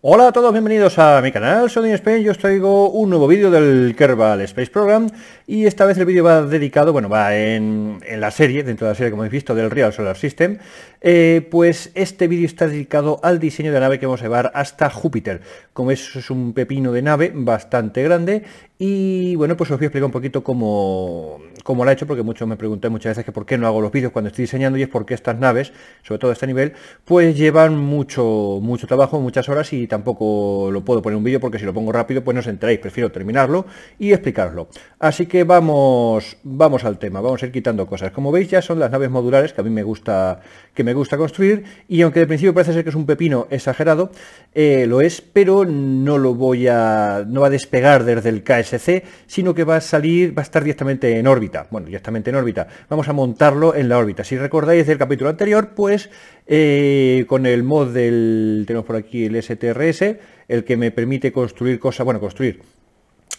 Hola a todos, bienvenidos a mi canal, soy Dean Spain yo os traigo un nuevo vídeo del Kerbal Space Program y esta vez el vídeo va dedicado, bueno, va en, la serie, dentro de la serie como hemos visto del Real Solar System, eh, pues este vídeo está dedicado al diseño de la nave que vamos a llevar hasta Júpiter. Como es, es un pepino de nave bastante grande y bueno, pues os voy a explicar un poquito cómo, cómo la he hecho, porque muchos me preguntan muchas veces que por qué no hago los vídeos cuando estoy diseñando y es porque estas naves, sobre todo a este nivel, pues llevan mucho, mucho trabajo, muchas horas y tampoco lo puedo poner un vídeo porque si lo pongo rápido pues no os enteráis, prefiero terminarlo y explicarlo, Así que vamos, vamos al tema, vamos a ir quitando cosas. Como veis ya son las naves modulares que a mí me gusta, que me gusta construir y aunque de principio parece ser que es un pepino exagerado, eh, lo es, pero no lo voy a, no va a despegar desde el KSC, sino que va a salir, va a estar directamente en órbita, bueno, directamente en órbita. Vamos a montarlo en la órbita. Si recordáis del capítulo anterior, pues eh, con el mod del, tenemos por aquí el STR el que me permite construir cosas, bueno, construir,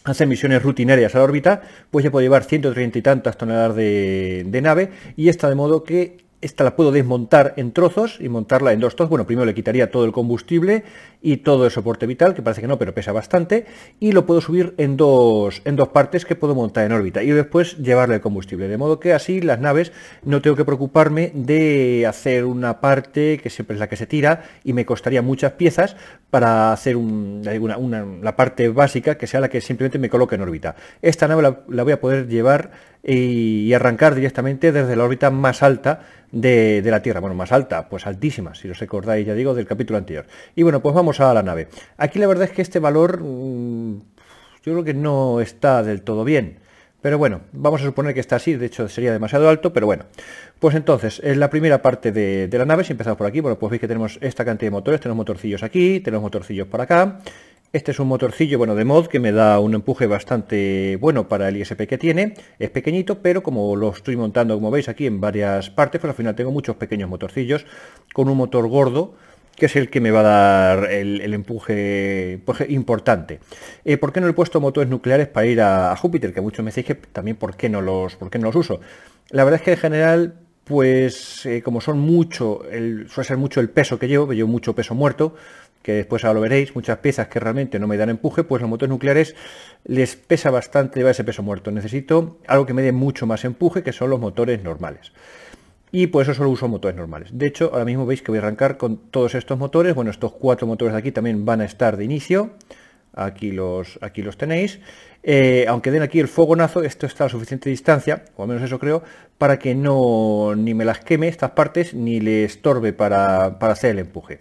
hace misiones rutinarias a la órbita, pues ya puedo llevar 130 y tantas toneladas de, de nave y esta de modo que esta la puedo desmontar en trozos y montarla en dos trozos. Bueno, primero le quitaría todo el combustible y todo el soporte vital, que parece que no, pero pesa bastante, y lo puedo subir en dos, en dos partes que puedo montar en órbita y después llevarle el combustible. De modo que así las naves no tengo que preocuparme de hacer una parte que siempre es la que se tira y me costaría muchas piezas para hacer un, una, la parte básica que sea la que simplemente me coloque en órbita. Esta nave la, voy a poder llevar eh, y arrancar directamente desde la órbita más alta de, la Tierra. Bueno, más alta, pues altísima, si os acordáis ya digo, del capítulo anterior. Y bueno, pues vamos a la nave. Aquí la verdad es que este valor mm, yo creo que no está del todo bien. Pero bueno, vamos a suponer que está así, de hecho sería demasiado alto, pero bueno. Pues entonces, en la primera parte de, de la nave, si empezamos por aquí, bueno, pues veis que tenemos esta cantidad de motores, tenemos motorcillos aquí, tenemos motorcillos por acá. Este es un motorcillo, bueno, de mod, que me da un empuje bastante bueno para el ISP que tiene. Es pequeñito, pero como lo estoy montando, como veis aquí, en varias partes, pues al final tengo muchos pequeños motorcillos con un motor gordo, que es el que me va a dar el, empuje, pues, importante. Eh, ¿Por qué no he puesto motores nucleares para ir a, Júpiter? Que muchos me decís también por qué no los, no uso. La verdad es que en general pues eh, como son mucho, suele ser mucho el peso que llevo, llevo mucho peso muerto, que después ahora lo veréis, muchas piezas que realmente no me dan empuje, pues los motores nucleares les pesa bastante llevar ese peso muerto. Necesito algo que me dé mucho más empuje, que son los motores normales y por eso solo uso motores normales. De hecho, ahora mismo veis que voy a arrancar con todos estos motores. Bueno, estos cuatro motores de aquí también van a estar de inicio. Aquí los, aquí los tenéis. Eh, aunque den aquí el fogonazo, esto está a suficiente distancia, o al menos eso creo, para que no ni me las queme estas partes ni le estorbe para, para hacer el empuje.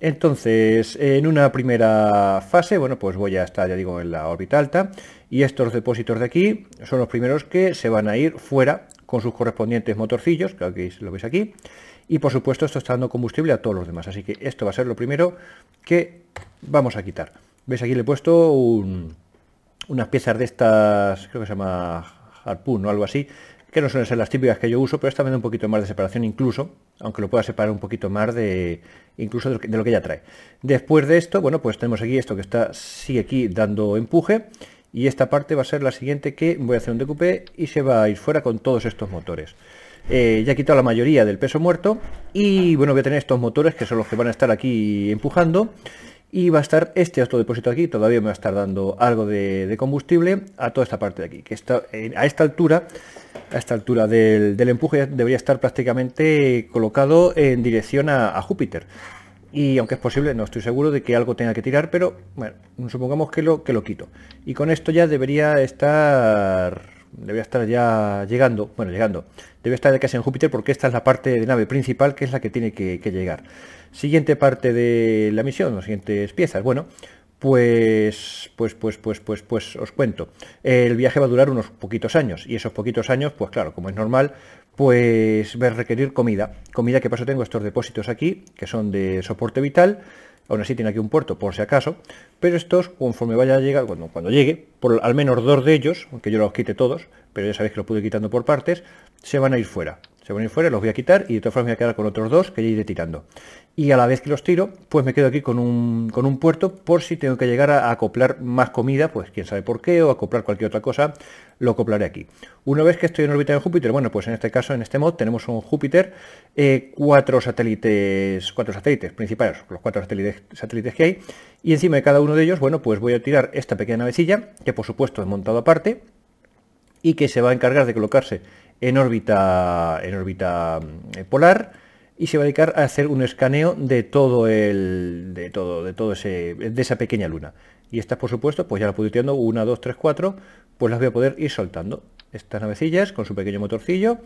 Entonces, en una primera fase, bueno, pues voy a estar, ya digo, en la órbita alta y estos depósitos de aquí son los primeros que se van a ir fuera con sus correspondientes motorcillos, que lo veis aquí, y por supuesto esto está dando combustible a todos los demás, así que esto va a ser lo primero que vamos a quitar. ¿Veis aquí le he puesto unas piezas de estas, creo que se llama harpoon o algo así, que no suelen ser las típicas que yo uso, pero esta me un poquito más de separación incluso, aunque lo pueda separar un poquito más de incluso lo que, de lo que ya trae. Después de esto, bueno, pues tenemos aquí esto que está sigue aquí dando empuje, y esta parte va a ser la siguiente que voy a hacer un decoupé y se va a ir fuera con todos estos motores. Eh, ya he quitado la mayoría del peso muerto y bueno voy a tener estos motores que son los que van a estar aquí empujando y va a estar este otro depósito aquí, todavía me va a estar dando algo de, combustible a toda esta parte de aquí, que está, eh, a esta altura a esta altura del, empuje debería estar prácticamente colocado en dirección a Júpiter y aunque es posible, no estoy seguro de que algo tenga que tirar, pero bueno, supongamos que lo, que lo quito. Y con esto ya debería estar, debería estar ya llegando, bueno, llegando, debe estar casi en Júpiter porque esta es la parte de nave principal que es la que tiene que, que llegar. Siguiente parte de la misión, las siguientes piezas, bueno... Pues, pues, pues, pues, pues, pues, os cuento. El viaje va a durar unos poquitos años y esos poquitos años, pues claro, como es normal, pues va a requerir comida. Comida que paso tengo estos depósitos aquí, que son de soporte vital. Aún así tiene aquí un puerto por si acaso, pero estos conforme vaya a llegar, cuando, llegue, por al menos dos de ellos, aunque yo los quite todos, pero ya sabéis que los pude quitando por partes, se van a ir fuera se van a ir fuera, los voy a quitar y de todas formas me voy a quedar con otros dos que ya iré tirando. Y a la vez que los tiro, pues me quedo aquí con un, puerto por si tengo que llegar a, acoplar más comida, pues quién sabe por qué, o acoplar cualquier otra cosa, lo acoplaré aquí. Una vez que estoy en órbita de Júpiter, bueno, pues en este caso, en este mod, tenemos un Júpiter, eh, cuatro satélites, cuatro satélites principales, los cuatro satélites, satélites que hay, y encima de cada uno de ellos, bueno, pues voy a tirar esta pequeña navecilla, que por supuesto he montado aparte, y que se va a encargar de colocarse en órbita, en órbita eh, polar y se va a dedicar a hacer un escaneo de todo el de todo de todo ese de esa pequeña luna y estas por supuesto pues ya las puedo ir una dos tres cuatro pues las voy a poder ir soltando estas navecillas con su pequeño motorcillo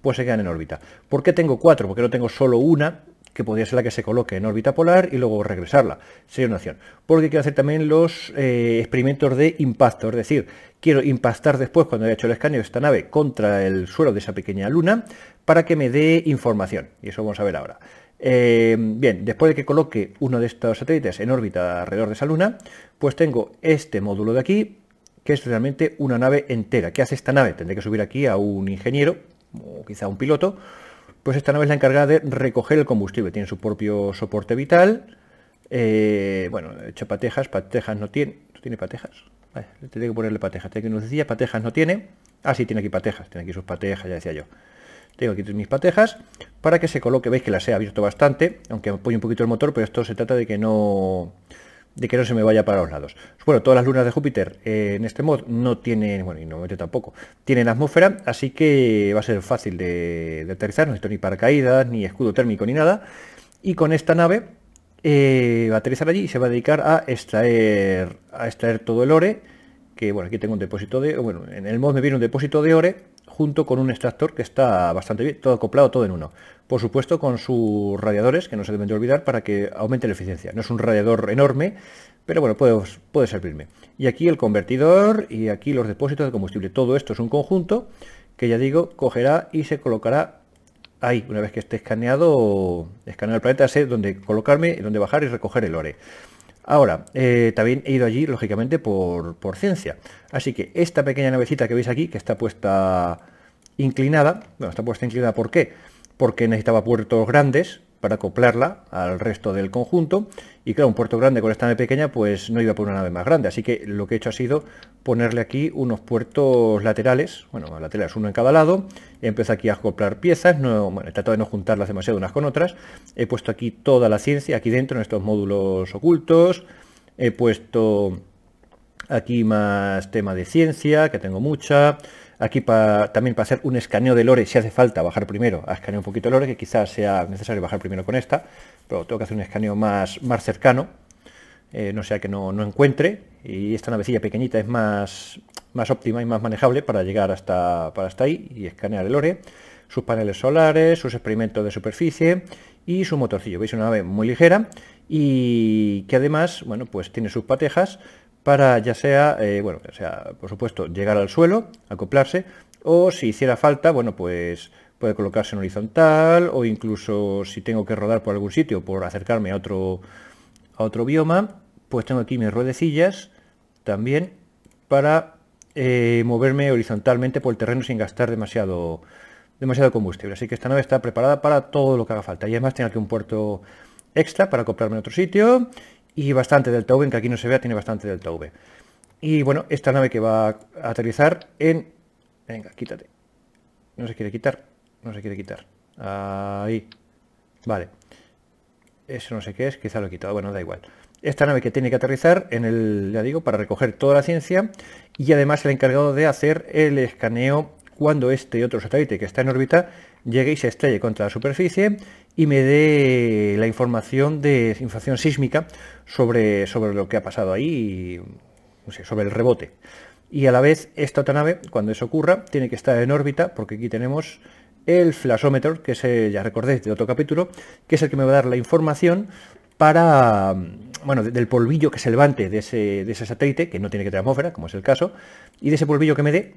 pues se quedan en órbita ¿por qué tengo cuatro? porque no tengo solo una que podría ser la que se coloque en órbita polar y luego regresarla. Sería una opción. Porque quiero hacer también los eh, experimentos de impacto, es decir, quiero impactar después cuando haya hecho el escaneo de esta nave contra el suelo de esa pequeña luna para que me dé información. Y eso vamos a ver ahora. Eh, bien, después de que coloque uno de estos satélites en órbita alrededor de esa luna, pues tengo este módulo de aquí, que es realmente una nave entera. ¿Qué hace esta nave? Tendré que subir aquí a un ingeniero, o quizá a un piloto, pues esta nave es la encargada de recoger el combustible. Tiene su propio soporte vital. Eh, bueno, he hecho patejas, patejas no tiene. ¿tú tiene patejas? Vale, tengo que ponerle patejas. tiene que nos decía, patejas no tiene. Ah, sí, tiene aquí patejas. Tiene aquí sus patejas, ya decía yo. Tengo aquí mis patejas para que se coloque. Veis que las he abierto bastante, aunque apoyo un poquito el motor, pero esto se trata de que no de que no se me vaya para los lados. Bueno, todas las lunas de Júpiter eh, en este mod no tienen, bueno, y normalmente tampoco, tienen atmósfera, así que va a ser fácil de, aterrizar, no necesito ni paracaídas, ni escudo térmico, ni nada. Y con esta nave eh, va a aterrizar allí y se va a dedicar a extraer, a extraer todo el ore, que bueno, aquí tengo un depósito de, bueno, en el mod me viene un depósito de ore, junto con un extractor que está bastante bien, todo acoplado, todo en uno. Por supuesto con sus radiadores, que no se deben de olvidar, para que aumente la eficiencia. No es un radiador enorme, pero bueno, puede, puede servirme. Y aquí el convertidor y aquí los depósitos de combustible. Todo esto es un conjunto que ya digo, cogerá y se colocará ahí. Una vez que esté escaneado, escaneado el planeta, sé dónde colocarme, dónde bajar y recoger el ore. Ahora, eh, también he ido allí, lógicamente, por, por, ciencia. Así que esta pequeña navecita que veis aquí, que está puesta inclinada, bueno, está puesta inclinada, ¿por qué? Porque necesitaba puertos grandes para acoplarla al resto del conjunto. Y claro, un puerto grande con esta nave pequeña pues no iba por una nave más grande, así que lo que he hecho ha sido ponerle aquí unos puertos laterales, bueno, laterales uno en cada lado, he empezado aquí a acoplar piezas, no, bueno, he tratado de no juntarlas demasiado unas con otras, he puesto aquí toda la ciencia aquí dentro en estos módulos ocultos, he puesto Aquí más tema de ciencia, que tengo mucha. Aquí también para hacer un escaneo de lore, si hace falta bajar primero a escanear un poquito lore, que quizás sea necesario bajar primero con esta, pero tengo que hacer un escaneo más, más cercano, eh, no sea que no, no, encuentre. Y esta navecilla pequeñita es más, más óptima y más manejable para llegar hasta, para hasta ahí y escanear el lore. Sus paneles solares, sus experimentos de superficie y su motorcillo. Veis una nave muy ligera y que además, bueno, pues tiene sus patejas para ya sea, eh, bueno, sea, por supuesto, llegar al suelo, acoplarse, o si hiciera falta, bueno, pues puede colocarse en horizontal, o incluso si tengo que rodar por algún sitio, por acercarme a otro, a otro bioma, pues tengo aquí mis ruedecillas también para eh, moverme horizontalmente por el terreno sin gastar demasiado, demasiado combustible. Así que esta nave está preparada para todo lo que haga falta. Y además tiene aquí un puerto extra para comprarme en otro sitio y bastante del en que aquí no se vea, tiene bastante del V Y bueno, esta nave que va a aterrizar en... Venga, quítate. No se quiere quitar, no se quiere quitar. Ahí. Vale. Eso no sé qué es, quizá lo he quitado, bueno, da igual. Esta nave que tiene que aterrizar en el, ya digo, para recoger toda la ciencia y además el encargado de hacer el escaneo cuando este otro satélite que está en órbita llegue y se estrelle contra la superficie y me dé la información de información sísmica sobre, sobre lo que ha pasado ahí, sobre el rebote. Y a la vez, esta otra nave, cuando eso ocurra, tiene que estar en órbita, porque aquí tenemos el flasómetro, que se ya recordéis de otro capítulo, que es el que me va a dar la información para, bueno, del polvillo que se levante de ese, de ese satélite, que no tiene que tener atmósfera, como es el caso, y de ese polvillo que me dé,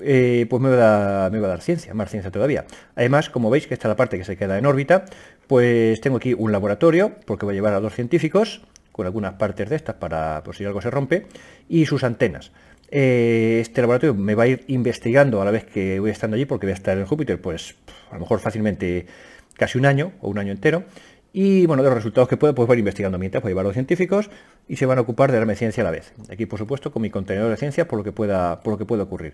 eh, pues me va, a, dar ciencia, más ciencia todavía. Además, como veis, que esta es la parte que se queda en órbita, pues tengo aquí un laboratorio, porque voy a llevar a dos científicos, con algunas partes de estas para por si algo se rompe, y sus antenas. Eh, este laboratorio me va a ir investigando a la vez que voy estando allí, porque voy a estar en Júpiter, pues a lo mejor fácilmente casi un año o un año entero. Y bueno, de los resultados que puedo, pues voy a ir investigando mientras, voy a llevar a los científicos y se van a ocupar de darme ciencia a la vez. Aquí, por supuesto, con mi contenedor de ciencia por lo que pueda, por lo que pueda ocurrir.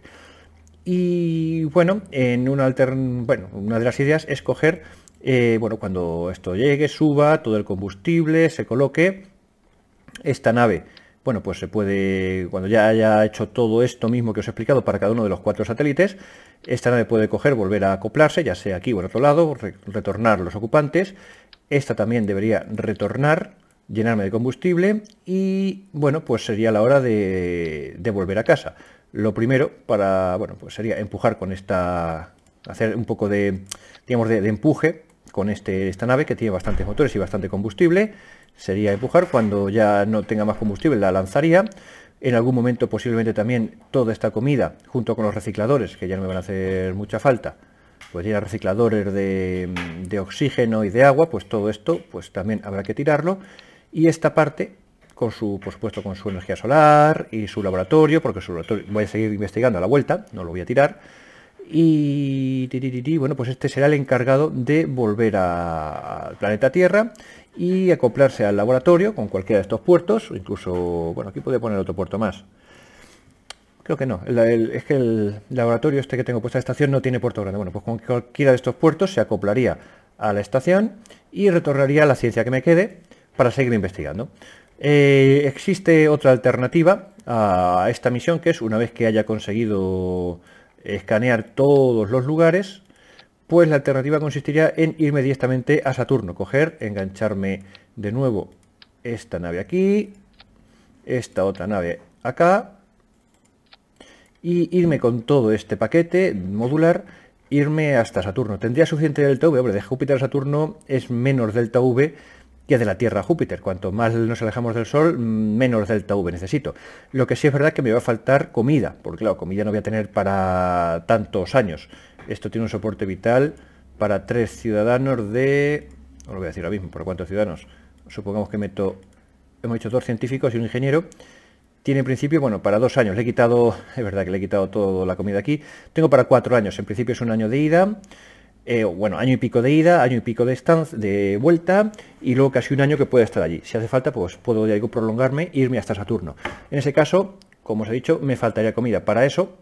Y bueno, en una, bueno, una de las ideas es coger, eh, bueno, cuando esto llegue, suba todo el combustible, se coloque esta nave. Bueno, pues se puede, cuando ya haya hecho todo esto mismo que os he explicado para cada uno de los cuatro satélites, esta nave puede coger, volver a acoplarse, ya sea aquí o en otro lado, retornar los ocupantes. Esta también debería retornar, llenarme de combustible y bueno, pues sería la hora de volver a casa. Lo primero para, bueno, pues sería empujar con esta, hacer un poco de, digamos, de, empuje con este, esta nave que tiene bastantes motores y bastante combustible. Sería empujar cuando ya no tenga más combustible la lanzaría. En algún momento posiblemente también toda esta comida, junto con los recicladores, que ya no me van a hacer mucha falta, pues ya recicladores de, de, oxígeno y de agua, pues todo esto pues también habrá que tirarlo. Y esta parte con su, por supuesto, con su energía solar y su laboratorio, porque su laboratorio voy a seguir investigando a la vuelta, no lo voy a tirar. Y bueno, pues este será el encargado de volver al planeta Tierra y acoplarse al laboratorio con cualquiera de estos puertos, incluso, bueno, aquí puede poner otro puerto más. Creo que no, es que el laboratorio este que tengo puesta de estación no tiene puerto grande. Bueno, pues con cualquiera de estos puertos se acoplaría a la estación y retornaría a la ciencia que me quede para seguir investigando. Eh, existe otra alternativa a esta misión que es una vez que haya conseguido escanear todos los lugares, pues la alternativa consistiría en irme directamente a Saturno, coger, engancharme de nuevo esta nave aquí, esta otra nave acá, y irme con todo este paquete modular, irme hasta Saturno. Tendría suficiente delta V, hombre, de Júpiter a Saturno es menos delta V y de la Tierra a Júpiter. Cuanto más nos alejamos del Sol, menos delta V necesito. Lo que sí es verdad que me va a faltar comida, porque claro, comida no voy a tener para tantos años. Esto tiene un soporte vital para tres ciudadanos de... No lo voy a decir ahora mismo, ¿por cuántos ciudadanos? Supongamos que meto... Hemos hecho dos científicos y un ingeniero. Tiene en principio, bueno, para dos años. Le he quitado, es verdad que le he quitado toda la comida aquí. Tengo para cuatro años. En principio es un año de ida. Eh, bueno, año y pico de ida, año y pico de, estancia, de vuelta y luego casi un año que pueda estar allí. Si hace falta, pues puedo algo prolongarme e irme hasta Saturno. En ese caso, como os he dicho, me faltaría comida. Para eso,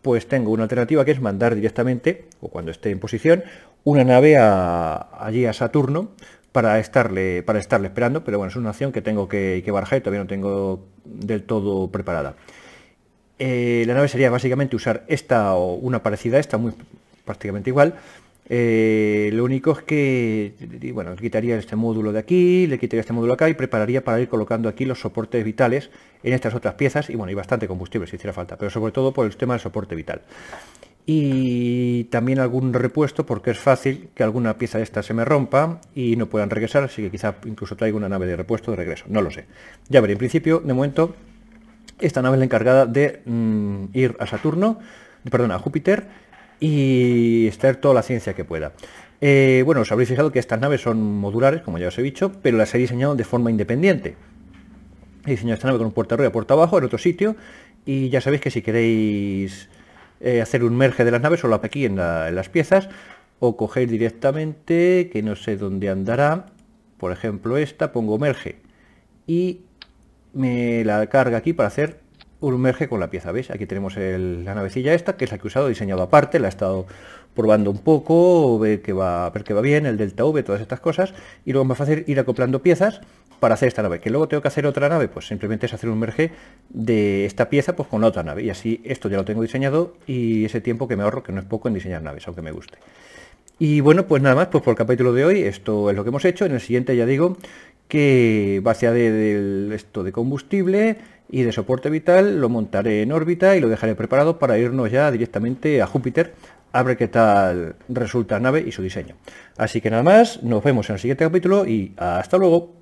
pues tengo una alternativa que es mandar directamente, o cuando esté en posición, una nave allí a Saturno para estarle, para estarle esperando, pero bueno, es una opción que tengo que, barajar y todavía no tengo del todo preparada. Eh, la nave sería básicamente usar esta o una parecida a esta, muy prácticamente igual, eh, lo único es que, bueno, quitaría este módulo de aquí, le quitaría este módulo acá y prepararía para ir colocando aquí los soportes vitales en estas otras piezas y bueno, bastante combustible si hiciera falta, pero sobre todo por el tema del soporte vital. Y también algún repuesto porque es fácil que alguna pieza de esta se me rompa y no puedan regresar, así que quizá incluso traigo una nave de repuesto de regreso, no lo sé. Ya veré, en principio, de momento, esta nave es la encargada de mm, ir a Saturno, perdón, a Júpiter, y extraer toda la ciencia que pueda. Eh, bueno, os habréis fijado que estas naves son modulares, como ya os he dicho, pero las he diseñado de forma independiente. He diseñado esta nave con un puerta arriba, puerta abajo, en otro sitio, y ya sabéis que si queréis eh, hacer un merge de las naves, solo aquí en, en las piezas, o coger directamente, que no sé dónde andará, por ejemplo esta, pongo merge, y me la carga aquí para hacer un merge con la pieza, ¿veis? Aquí tenemos la navecilla esta, que es la que he usado, diseñado aparte, la he estado probando un poco, ver que va, ver que va bien, el delta V, todas estas cosas, y luego es más fácil ir acoplando piezas para hacer esta nave. Que luego tengo que hacer otra nave, pues simplemente es hacer un merge de esta pieza pues con la otra nave, y así esto ya lo tengo diseñado y ese tiempo que me ahorro, que no es poco en diseñar naves, aunque me guste. Y bueno, pues nada más, pues por el capítulo de hoy, esto es lo que hemos hecho. En el siguiente, ya digo, que vaciaré del esto de combustible y de soporte vital, lo montaré en órbita y lo dejaré preparado para irnos ya directamente a Júpiter a ver qué tal resulta la nave y su diseño. Así que nada más, nos vemos en el siguiente capítulo y hasta luego.